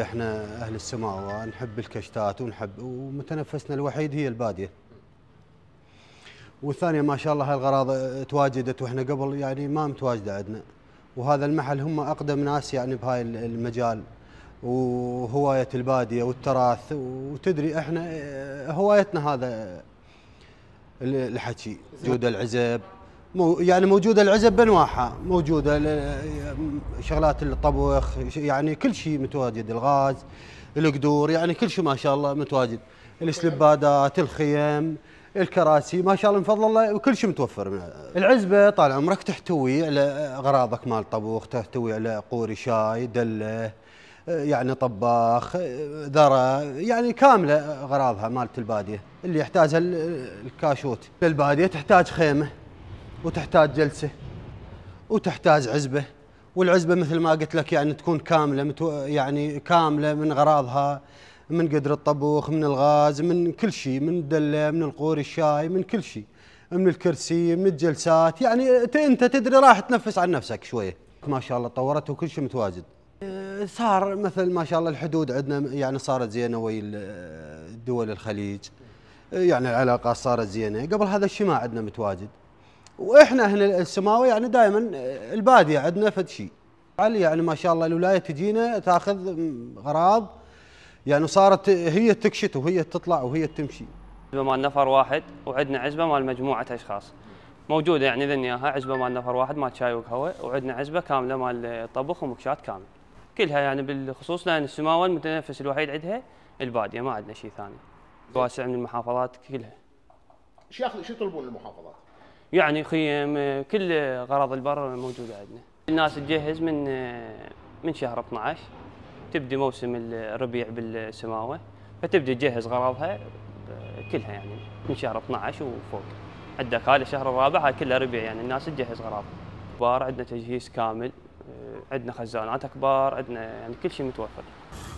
احنا اهل السماوه نحب الكشتات ونحب ومتنفسنا الوحيد هي الباديه والثانيه ما شاء الله هالغراض تواجدت واحنا قبل يعني ما متواجده عندنا وهذا المحل هم اقدم ناس يعني بهاي المجال وهوايه الباديه والتراث وتدري احنا هوايتنا هذا الحكي جود العزب مو يعني موجوده العزب بانواعها موجوده شغلات الطبخ يعني كل شيء متواجد الغاز القدور يعني كل شيء ما شاء الله متواجد السلبادات الخيم الكراسي ما شاء الله من فضل الله وكل شيء متوفر من العزبه طال عمرك تحتوي على اغراضك مال طبخ تحتوي على قوري شاي دله يعني طباخ ذره يعني كامله أغراضها مالت الباديه اللي يحتاجها الكاشوت الباديه تحتاج خيمه وتحتاج جلسه وتحتاج عزبه والعزبه مثل ما قلت لك يعني تكون كامله متو يعني كامله من غراضها من قدر الطبوخ من الغاز من كل شيء من الدله من القور الشاي من كل شيء من الكرسي من الجلسات يعني انت تدري راح تنفس عن نفسك شويه ما شاء الله طورت وكل شيء متواجد آه، صار مثل ما شاء الله الحدود عندنا يعني صارت زينه ويا آه، دول الخليج آه، يعني العلاقات صارت زينه قبل هذا الشيء ما عندنا متواجد واحنا هنا السماوي يعني دائما آه، الباديه عندنا فد شيء يعني ما شاء الله الولايه تجينا تاخذ غراض يعني صارت هي تكشت وهي تطلع وهي تمشي عزبه مال نفر واحد وعندنا عزبه مال مجموعه اشخاص موجوده يعني اذن اياها عزبه مال نفر واحد مال شاي وقهوه وعندنا عزبه كامله مال طبخ ومكشات كامل كلها يعني بالخصوص لان السماوه المتنفس الوحيد عندها الباديه ما عندنا شيء ثاني واسع من المحافظات كلها شو ياخذ شو يطلبون المحافظات؟ يعني خيم كل غرض البر موجوده عندنا الناس تجهز من من شهر 12 تبدي موسم الربيع بالسماوه فتبدي تجهز غراضها كلها يعني من شهر 12 وفوق عندك هذا الشهر الرابع هاي كلها ربيع يعني الناس تجهز غراضها كبار عندنا تجهيز كامل عندنا خزانات كبار عندنا يعني كل شيء متوفر